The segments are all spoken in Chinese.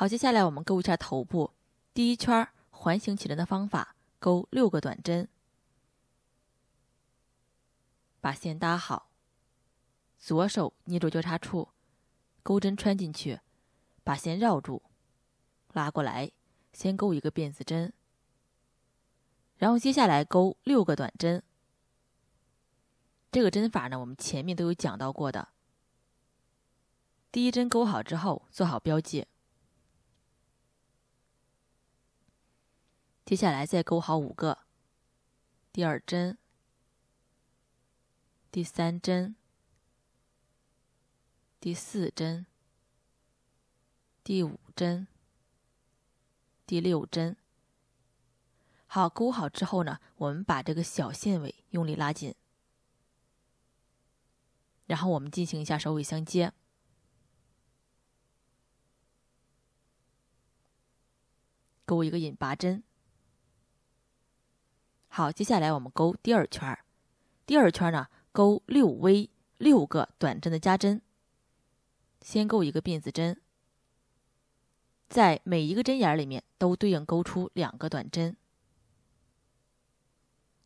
好，接下来我们钩一下头部第一圈环形起针的方法，钩六个短针，把线搭好，左手捏住交叉处，钩针穿进去，把线绕住，拉过来，先钩一个辫子针，然后接下来钩六个短针。这个针法呢，我们前面都有讲到过的。第一针钩好之后，做好标记。接下来再勾好五个，第二针、第三针、第四针、第五针、第六针。好，勾好之后呢，我们把这个小线尾用力拉紧，然后我们进行一下首尾相接，勾一个引拔针。好，接下来我们钩第二圈儿。第二圈呢，钩六 V 六个短针的加针。先钩一个辫子针，在每一个针眼里面都对应钩出两个短针。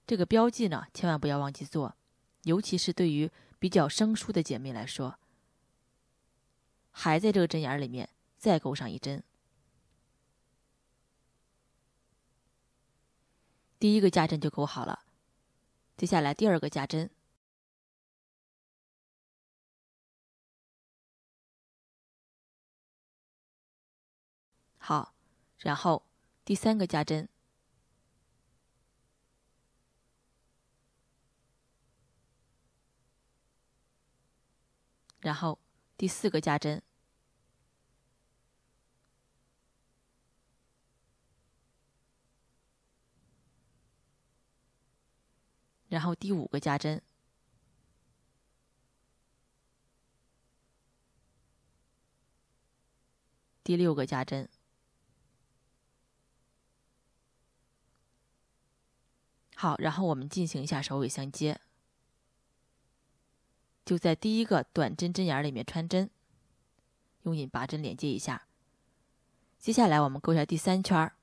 这个标记呢，千万不要忘记做，尤其是对于比较生疏的姐妹来说。还在这个针眼里面再钩上一针。第一个加针就勾好了，接下来第二个加针，好，然后第三个加针，然后第四个加针。然后第五个加针，第六个加针，好，然后我们进行一下首尾相接，就在第一个短针针眼里面穿针，用引拔针连接一下。接下来我们勾下第三圈儿。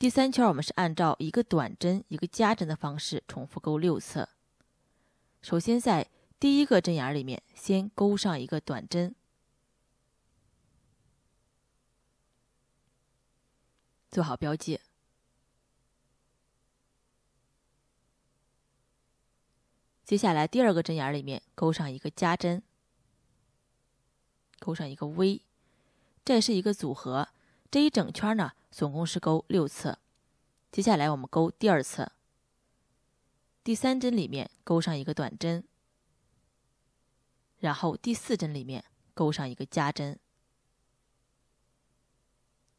第三圈，我们是按照一个短针、一个加针的方式重复钩六次。首先，在第一个针眼里面先钩上一个短针，做好标记。接下来，第二个针眼里面钩上一个加针，钩上一个 V，这是一个组合。这一整圈呢，总共是勾六次。接下来我们勾第二次，第三针里面钩上一个短针，然后第四针里面钩上一个加针。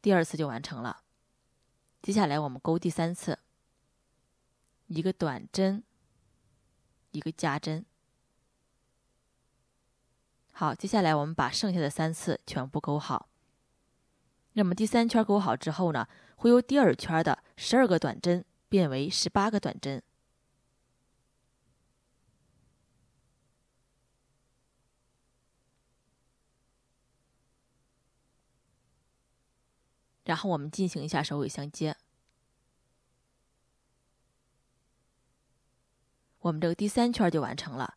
第二次就完成了。接下来我们勾第三次，一个短针，一个加针。好，接下来我们把剩下的三次全部勾好。那么第三圈勾好之后呢，会由第二圈的十二个短针变为十八个短针。然后我们进行一下首尾相接，我们这个第三圈就完成了。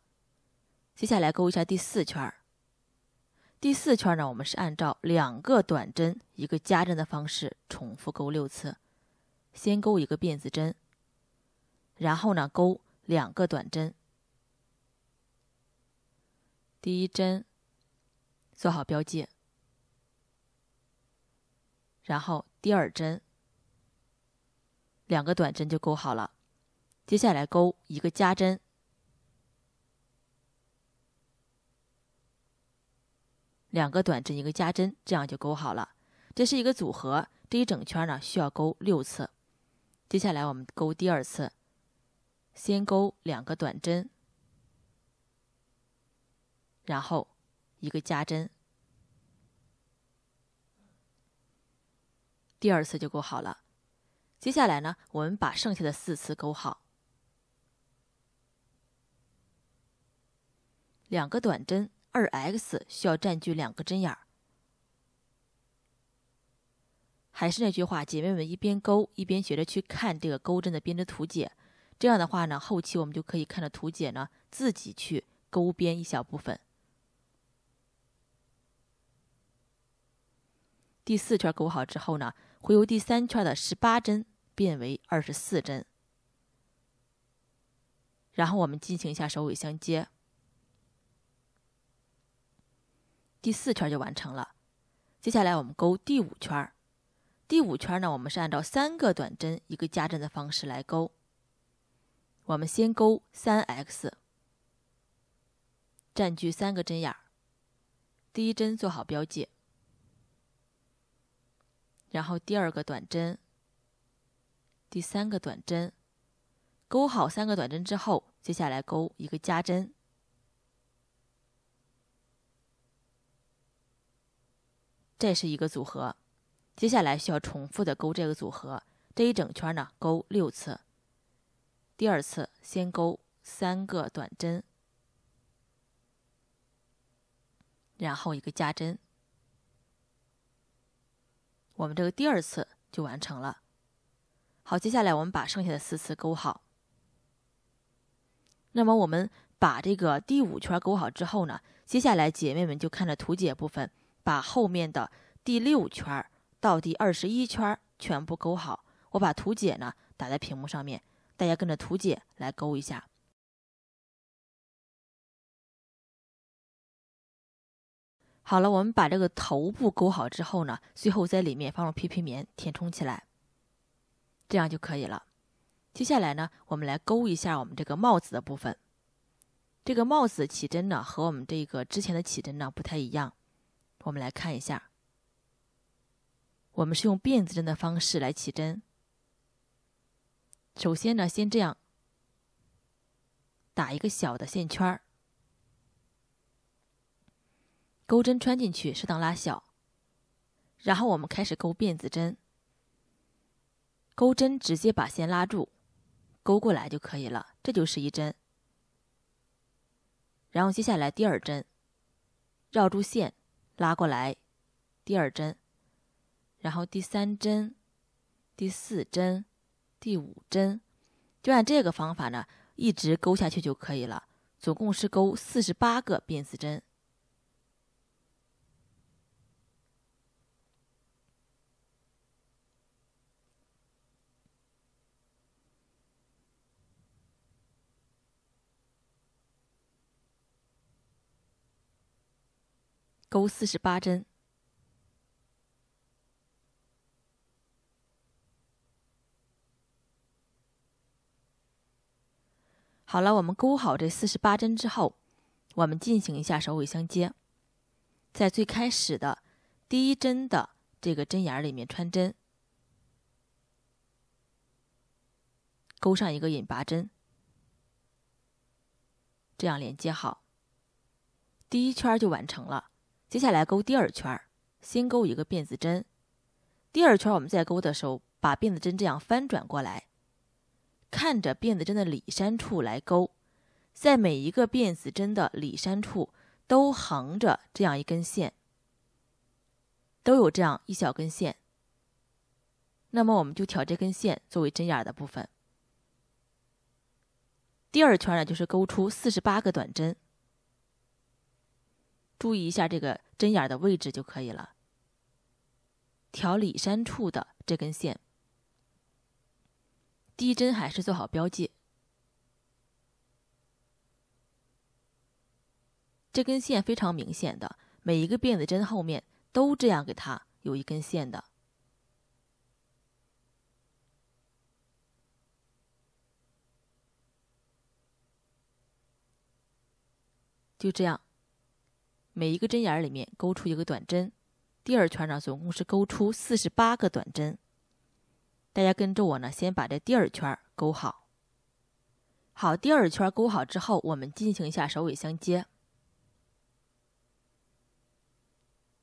接下来勾一下第四圈。第四圈呢，我们是按照两个短针一个加针的方式重复钩六次。先钩一个辫子针，然后呢钩两个短针。第一针做好标记，然后第二针两个短针就钩好了。接下来钩一个加针。两个短针，一个加针，这样就钩好了。这是一个组合，这一整圈呢需要钩六次。接下来我们钩第二次，先钩两个短针，然后一个加针，第二次就钩好了。接下来呢，我们把剩下的四次钩好，两个短针。二 x 需要占据两个针眼儿。还是那句话，姐妹们一边钩一边学着去看这个钩针的编织图解，这样的话呢，后期我们就可以看着图解呢自己去勾编一小部分。第四圈钩好之后呢，会由第三圈的十八针变为二十四针，然后我们进行一下首尾相接。第四圈就完成了。接下来我们勾第五圈儿。第五圈呢，我们是按照三个短针一个加针的方式来勾。我们先勾三 X，占据三个针眼儿。第一针做好标记，然后第二个短针，第三个短针，勾好三个短针之后，接下来勾一个加针。这是一个组合，接下来需要重复的钩这个组合，这一整圈呢钩六次。第二次先钩三个短针，然后一个加针，我们这个第二次就完成了。好，接下来我们把剩下的四次钩好。那么我们把这个第五圈钩好之后呢，接下来姐妹们就看着图解部分。把后面的第六圈到第二十一圈全部勾好。我把图解呢打在屏幕上面，大家跟着图解来勾一下。好了，我们把这个头部勾好之后呢，最后在里面放入 PP 棉填充起来，这样就可以了。接下来呢，我们来勾一下我们这个帽子的部分。这个帽子起针呢和我们这个之前的起针呢不太一样。我们来看一下，我们是用辫子针的方式来起针。首先呢，先这样打一个小的线圈儿，钩针穿进去，适当拉小，然后我们开始钩辫子针，钩针直接把线拉住，钩过来就可以了，这就是一针。然后接下来第二针，绕住线。拉过来，第二针，然后第三针，第四针，第五针，就按这个方法呢，一直勾下去就可以了。总共是勾四十八个辫子针。钩四十八针。好了，我们勾好这四十八针之后，我们进行一下首尾相接，在最开始的第一针的这个针眼里面穿针，勾上一个引拔针，这样连接好，第一圈就完成了。接下来勾第二圈儿，先勾一个辫子针。第二圈我们再勾的时候，把辫子针这样翻转过来，看着辫子针的里山处来勾。在每一个辫子针的里山处，都横着这样一根线，都有这样一小根线。那么我们就挑这根线作为针眼的部分。第二圈呢，就是勾出四十八个短针。注意一下这个针眼的位置就可以了。调里山处的这根线，第一针还是做好标记。这根线非常明显的，每一个辫子针后面都这样，给它有一根线的。就这样。每一个针眼儿里面勾出一个短针，第二圈呢总共是勾出四十八个短针。大家跟着我呢，先把这第二圈勾好。好，第二圈勾好之后，我们进行一下首尾相接，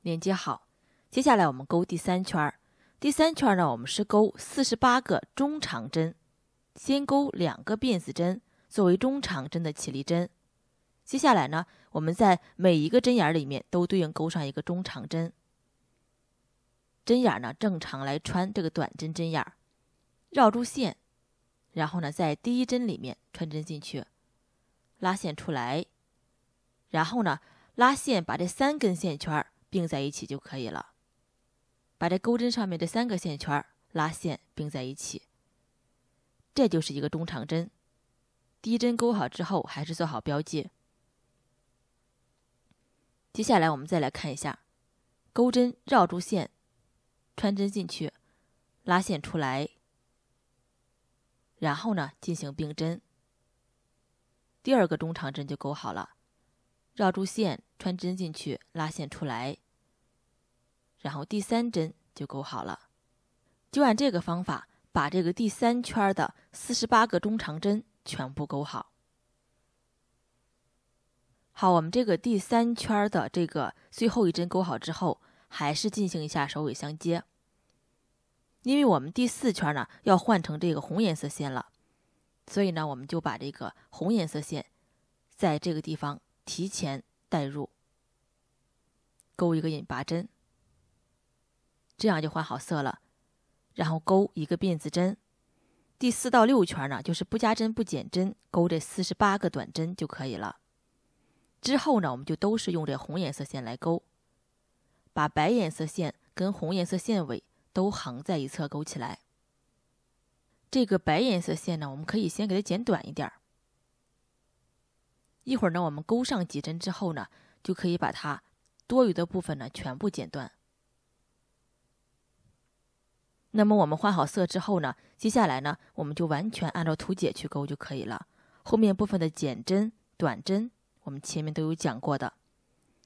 连接好。接下来我们勾第三圈，第三圈呢我们是勾四十八个中长针，先勾两个辫子针作为中长针的起立针。接下来呢，我们在每一个针眼里面都对应钩上一个中长针。针眼呢，正常来穿这个短针针眼，绕住线，然后呢，在第一针里面穿针进去，拉线出来，然后呢，拉线把这三根线圈并在一起就可以了。把这钩针上面这三个线圈拉线并在一起，这就是一个中长针。第一针钩好之后，还是做好标记。接下来我们再来看一下，钩针绕住线，穿针进去，拉线出来，然后呢进行并针，第二个中长针就钩好了，绕住线穿针进去拉线出来，然后第三针就钩好了，就按这个方法把这个第三圈的四十八个中长针全部钩好。好，我们这个第三圈的这个最后一针钩好之后，还是进行一下首尾相接，因为我们第四圈呢要换成这个红颜色线了，所以呢我们就把这个红颜色线在这个地方提前带入，钩一个引拔针，这样就换好色了，然后钩一个辫子针，第四到六圈呢就是不加针不减针，钩这四十八个短针就可以了。之后呢，我们就都是用这红颜色线来勾，把白颜色线跟红颜色线尾都横在一侧勾起来。这个白颜色线呢，我们可以先给它剪短一点儿。一会儿呢，我们钩上几针之后呢，就可以把它多余的部分呢全部剪断。那么我们换好色之后呢，接下来呢，我们就完全按照图解去勾就可以了。后面部分的减针、短针。我们前面都有讲过的，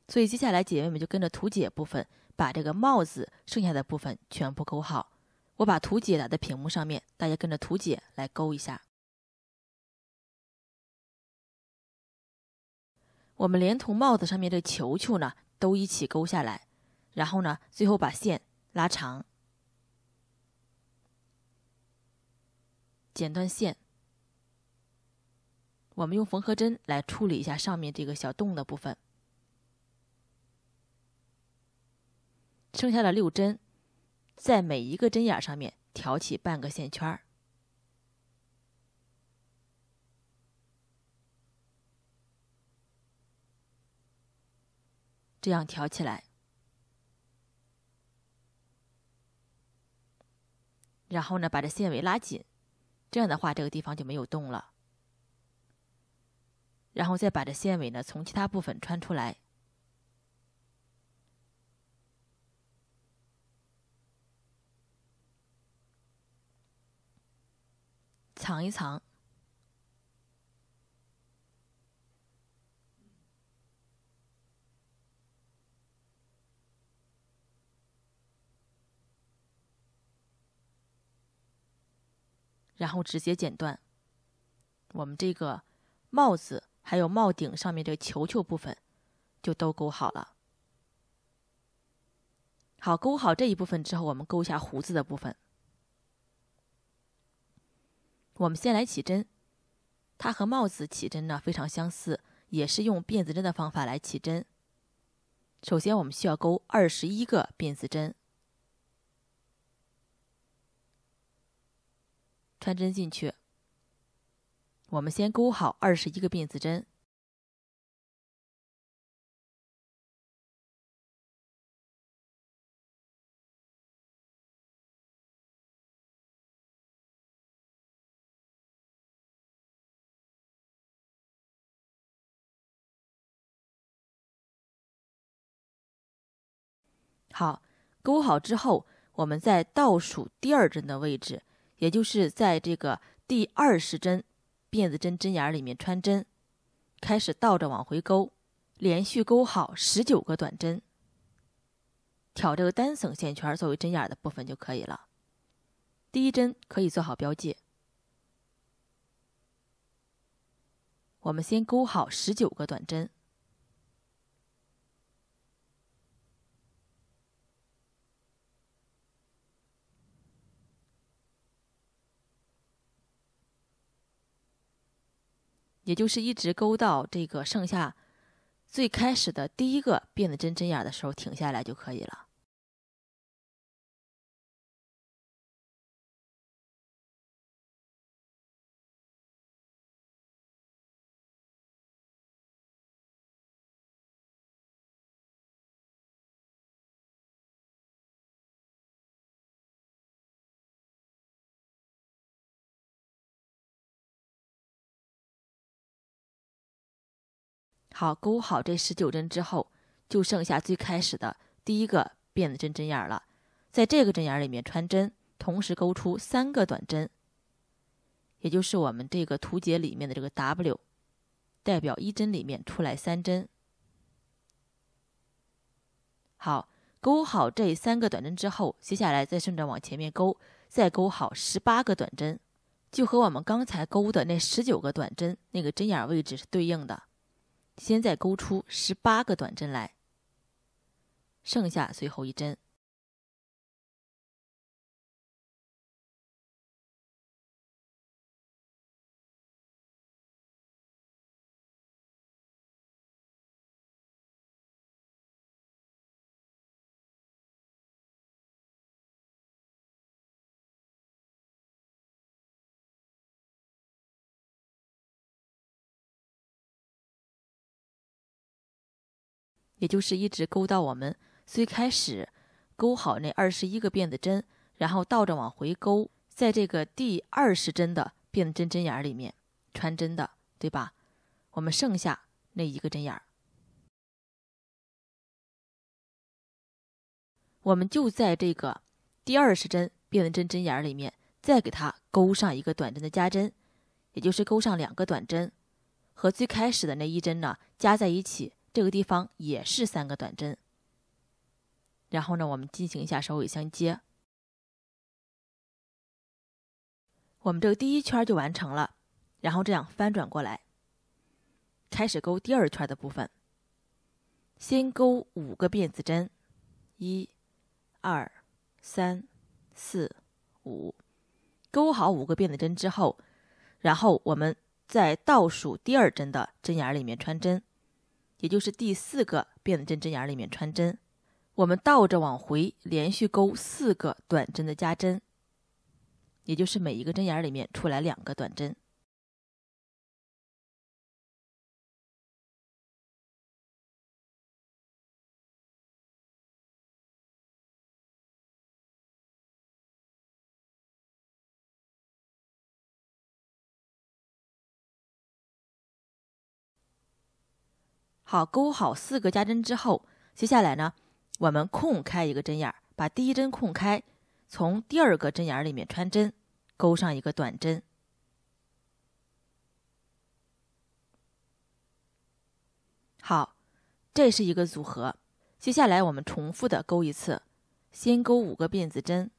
所以接下来姐妹们就跟着图解部分把这个帽子剩下的部分全部勾好。我把图解打在屏幕上面，大家跟着图解来勾一下。我们连同帽子上面的球球呢都一起勾下来，然后呢最后把线拉长，剪断线。我们用缝合针来处理一下上面这个小洞的部分。剩下的六针，在每一个针眼上面挑起半个线圈儿，这样挑起来。然后呢，把这线尾拉紧，这样的话，这个地方就没有洞了。然后再把这线尾呢从其他部分穿出来，藏一藏，然后直接剪断。我们这个帽子。还有帽顶上面这个球球部分，就都勾好了。好，勾好这一部分之后，我们勾一下胡子的部分。我们先来起针，它和帽子起针呢非常相似，也是用辫子针的方法来起针。首先，我们需要勾二十一个辫子针，穿针进去。我们先勾好二十一个辫子针。好，勾好之后，我们在倒数第二针的位置，也就是在这个第二十针。辫子针针眼里面穿针，开始倒着往回勾，连续勾好十九个短针，挑这个单层线圈作为针眼的部分就可以了。第一针可以做好标记。我们先勾好十九个短针。也就是一直勾到这个剩下最开始的第一个辫子针针眼的时候停下来就可以了。好，钩好这十九针之后，就剩下最开始的第一个辫子针针眼了。在这个针眼里面穿针，同时钩出三个短针，也就是我们这个图解里面的这个 W，代表一针里面出来三针。好，钩好这三个短针之后，接下来再顺着往前面钩，再钩好十八个短针，就和我们刚才钩的那十九个短针那个针眼位置是对应的。先在勾出十八个短针来，剩下最后一针。也就是一直勾到我们最开始勾好那二十一个辫子针，然后倒着往回勾，在这个第二十针的辫子针针眼儿里面穿针的，对吧？我们剩下那一个针眼儿，我们就在这个第二十针辫子针针眼儿里面再给它勾上一个短针的加针，也就是勾上两个短针，和最开始的那一针呢加在一起。这个地方也是三个短针，然后呢，我们进行一下首尾相接，我们这个第一圈就完成了。然后这样翻转过来，开始勾第二圈的部分。先钩五个辫子针，一、二、三、四、五，钩好五个辫子针之后，然后我们在倒数第二针的针眼里面穿针。也就是第四个辫子针针眼里面穿针，我们倒着往回连续钩四个短针的加针，也就是每一个针眼里面出来两个短针。好，钩好四个加针之后，接下来呢，我们空开一个针眼儿，把第一针空开，从第二个针眼里面穿针，钩上一个短针。好，这是一个组合。接下来我们重复的钩一次，先钩五个辫子针，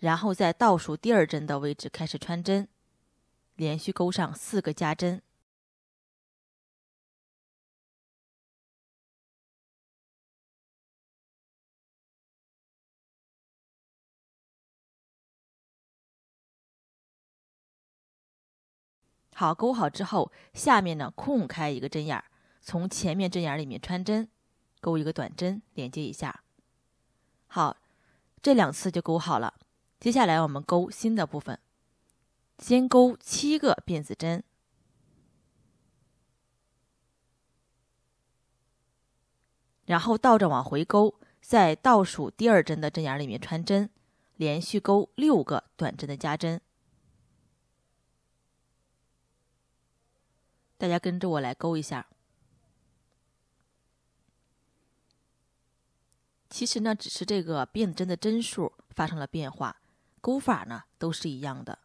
然后在倒数第二针的位置开始穿针，连续钩上四个加针。好，钩好之后，下面呢空开一个针眼儿，从前面针眼儿里面穿针，钩一个短针，连接一下。好，这两次就钩好了。接下来我们钩新的部分，先钩七个辫子针，然后倒着往回钩，在倒数第二针的针眼儿里面穿针，连续钩六个短针的加针。大家跟着我来勾一下。其实呢，只是这个辫子针的针数发生了变化，勾法呢都是一样的。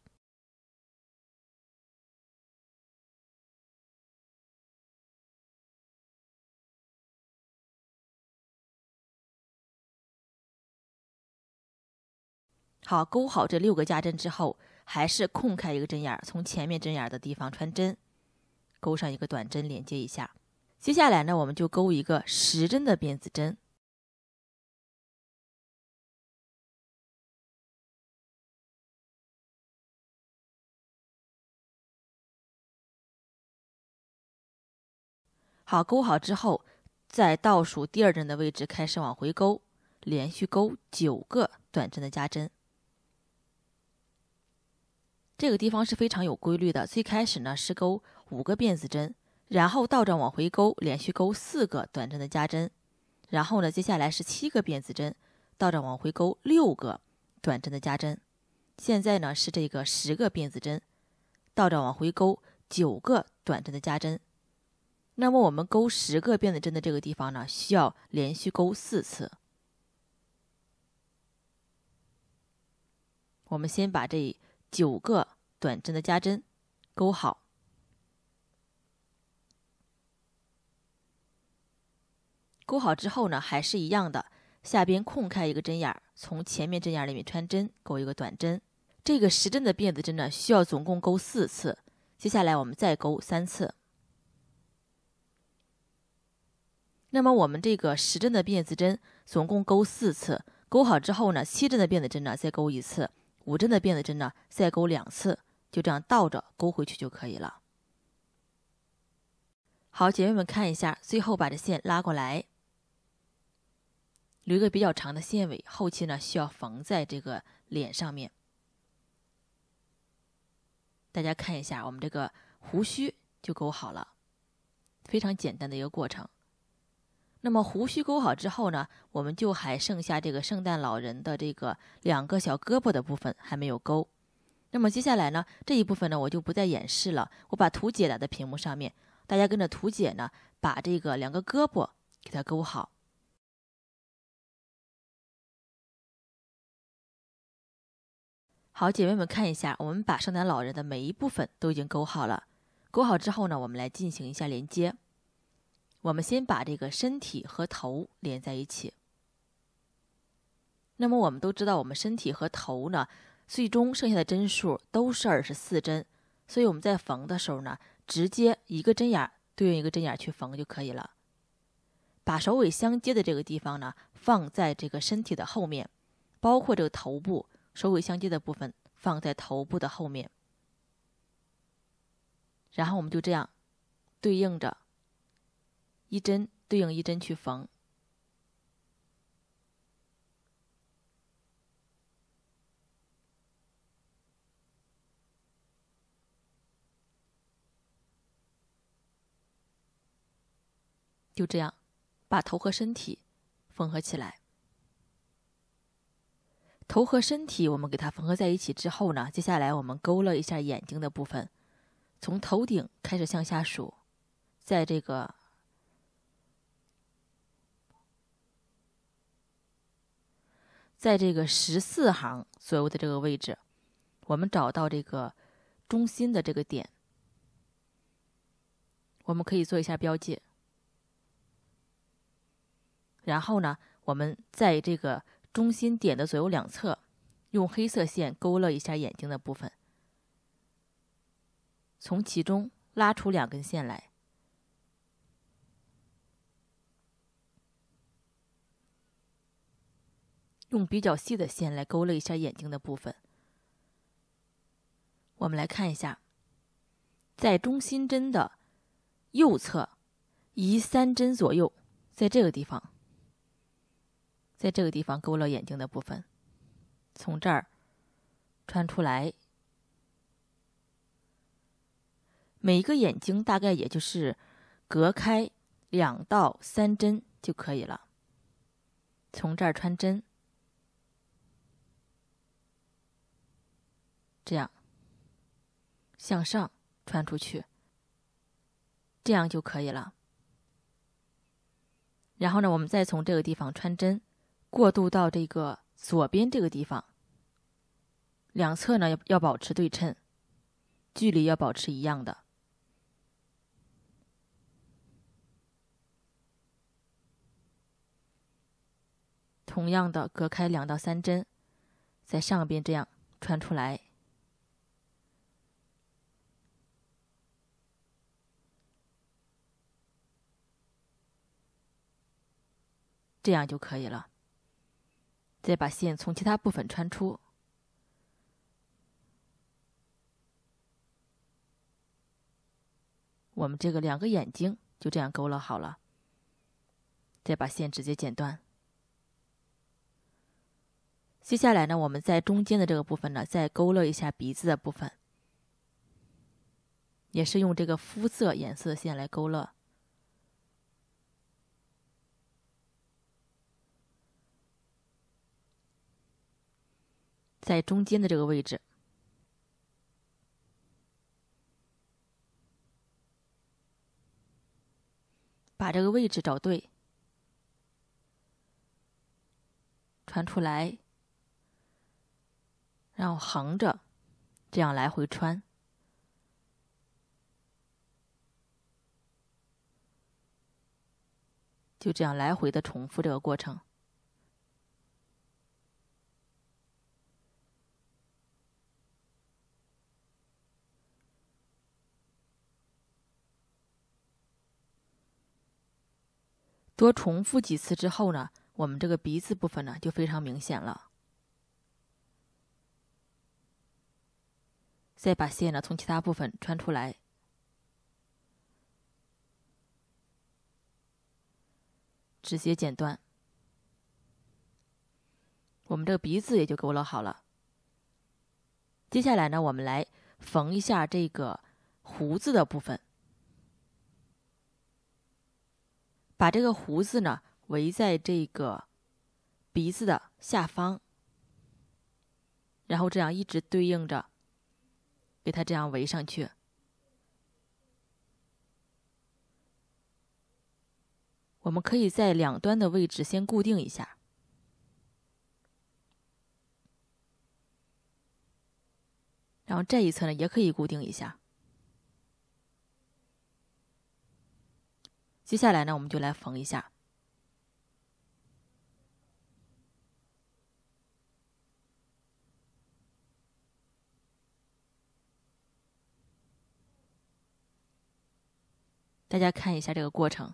好，勾好这六个加针之后，还是空开一个针眼儿，从前面针眼儿的地方穿针。勾上一个短针，连接一下。接下来呢，我们就勾一个十针的辫子针。好，勾好之后，在倒数第二针的位置开始往回勾，连续勾九个短针的加针。这个地方是非常有规律的。最开始呢是钩五个辫子针，然后倒着往回钩，连续钩四个短针的加针。然后呢，接下来是七个辫子针，倒着往回钩六个短针的加针。现在呢是这个十个辫子针，倒着往回钩九个短针的加针。那么我们钩十个辫子针的这个地方呢，需要连续钩四次。我们先把这。九个短针的加针，钩好。钩好之后呢，还是一样的，下边空开一个针眼儿，从前面针眼里面穿针，钩一个短针。这个十针的辫子针呢，需要总共钩四次。接下来我们再钩三次。那么我们这个十针的辫子针总共钩四次，钩好之后呢，七针的辫子针呢再钩一次。五针的辫子针呢，再勾两次，就这样倒着勾回去就可以了。好，姐妹们看一下，最后把这线拉过来，留一个比较长的线尾，后期呢需要缝在这个脸上面。大家看一下，我们这个胡须就勾好了，非常简单的一个过程。那么胡须勾好之后呢，我们就还剩下这个圣诞老人的这个两个小胳膊的部分还没有勾。那么接下来呢，这一部分呢我就不再演示了，我把图解打在屏幕上面，大家跟着图解呢把这个两个胳膊给它勾好。好，姐妹们看一下，我们把圣诞老人的每一部分都已经勾好了。勾好之后呢，我们来进行一下连接。我们先把这个身体和头连在一起。那么我们都知道，我们身体和头呢，最终剩下的针数都是二十四针，所以我们在缝的时候呢，直接一个针眼对应一个针眼去缝就可以了。把首尾相接的这个地方呢，放在这个身体的后面，包括这个头部首尾相接的部分，放在头部的后面。然后我们就这样对应着。一针对应一针去缝，就这样，把头和身体缝合起来。头和身体我们给它缝合在一起之后呢，接下来我们勾勒一下眼睛的部分，从头顶开始向下数，在这个。在这个十四行左右的这个位置，我们找到这个中心的这个点，我们可以做一下标记。然后呢，我们在这个中心点的左右两侧，用黑色线勾勒一下眼睛的部分，从其中拉出两根线来。用比较细的线来勾勒一下眼睛的部分。我们来看一下，在中心针的右侧移三针左右，在这个地方，在这个地方勾勒眼睛的部分，从这儿穿出来。每一个眼睛大概也就是隔开两到三针就可以了。从这儿穿针。这样向上穿出去，这样就可以了。然后呢，我们再从这个地方穿针，过渡到这个左边这个地方，两侧呢要要保持对称，距离要保持一样的。同样的，隔开两到三针，在上边这样穿出来。这样就可以了。再把线从其他部分穿出，我们这个两个眼睛就这样勾勒好了。再把线直接剪断。接下来呢，我们在中间的这个部分呢，再勾勒一下鼻子的部分，也是用这个肤色颜色线来勾勒。在中间的这个位置，把这个位置找对，穿出来，然后横着，这样来回穿，就这样来回的重复这个过程。多重复几次之后呢，我们这个鼻子部分呢就非常明显了。再把线呢从其他部分穿出来，直接剪断。我们这个鼻子也就勾勒好了。接下来呢，我们来缝一下这个胡子的部分。把这个胡子呢围在这个鼻子的下方，然后这样一直对应着，给它这样围上去。我们可以在两端的位置先固定一下，然后这一侧呢也可以固定一下。接下来呢，我们就来缝一下。大家看一下这个过程，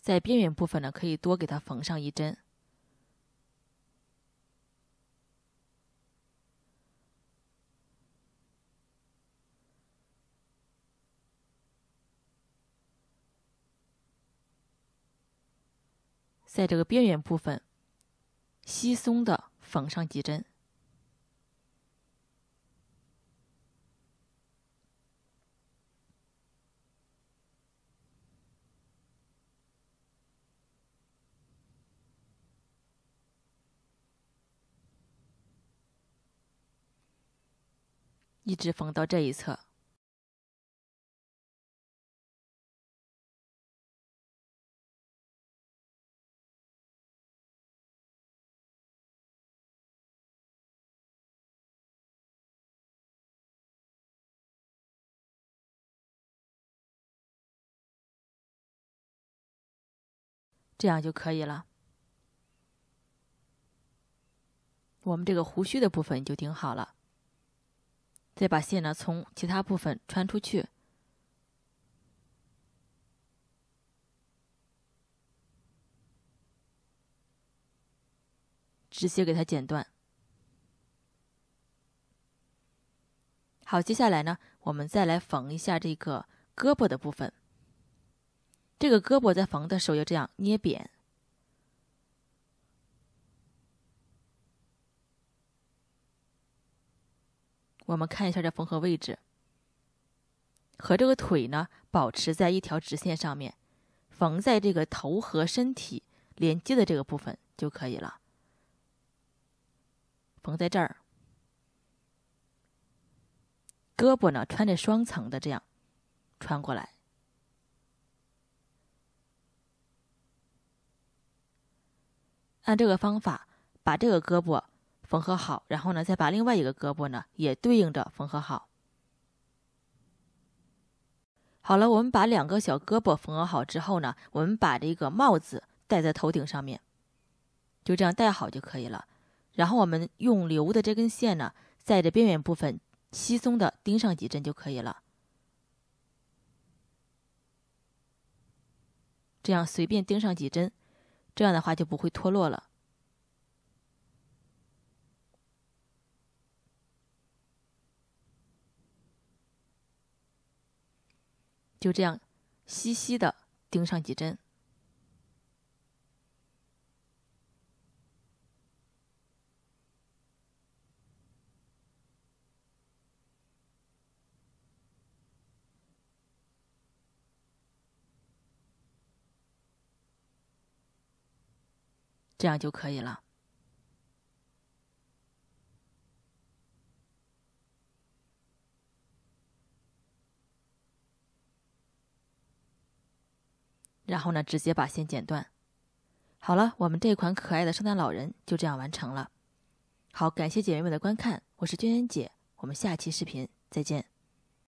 在边缘部分呢，可以多给它缝上一针。在这个边缘部分，稀松的缝上几针，一直缝到这一侧。这样就可以了，我们这个胡须的部分就顶好了。再把线呢从其他部分穿出去，直接给它剪断。好，接下来呢，我们再来缝一下这个胳膊的部分。这个胳膊在缝的时候要这样捏扁。我们看一下这缝合位置，和这个腿呢保持在一条直线上面，缝在这个头和身体连接的这个部分就可以了。缝在这儿，胳膊呢穿着双层的这样穿过来。按这个方法把这个胳膊缝合好，然后呢，再把另外一个胳膊呢也对应着缝合好。好了，我们把两个小胳膊缝合好之后呢，我们把这个帽子戴在头顶上面，就这样戴好就可以了。然后我们用留的这根线呢，在这边缘部分稀松的钉上几针就可以了。这样随便钉上几针。这样的话就不会脱落了。就这样，细细的钉上几针。这样就可以了。然后呢，直接把线剪断。好了，我们这款可爱的圣诞老人就这样完成了。好，感谢姐妹们的观看，我是娟娟姐，我们下期视频再见。